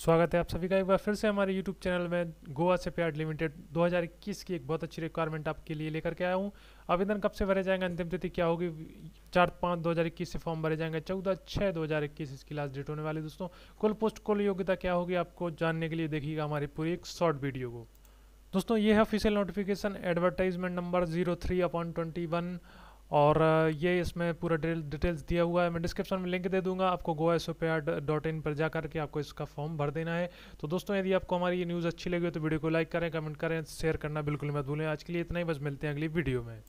स्वागत है आप सभी का एक बार फिर से हमारे YouTube चैनल में गोवा से प्यार लिमिटेड 2021 की एक बहुत अच्छी रिक्वायरमेंट आपके लिए लेकर के आया हूँ आवेदन कब से भरे जाएंगे अंतिम तिथि क्या होगी चार पाँच इक्कीस से फॉर्म भरे जाएंगे चौदह छः इक्कीस इसकी लास्ट डेट होने वाली दोस्तों कुल पोस्ट कुल योग्यता क्या होगी आपको जानने के लिए देखिएगा हमारी पूरी एक शॉर्ट वीडियो को दोस्तों ये है official notification advertisement number zero three upon twenty one और ये इसमें पूरा डिटेल्स दिया हुआ है मैं डिस्क्रिप्शन में लिंक दे दूंगा आपको गोवा एस डॉट इन पर जा करके आपको इसका फॉर्म भर देना है तो दोस्तों यदि आपको हमारी ये न्यूज़ अच्छी लगी हो तो वीडियो को लाइक करें कमेंट करें शेयर करना बिल्कुल मत भूलें आज के लिए इतना ही बस मिलते हैं अगली वीडियो में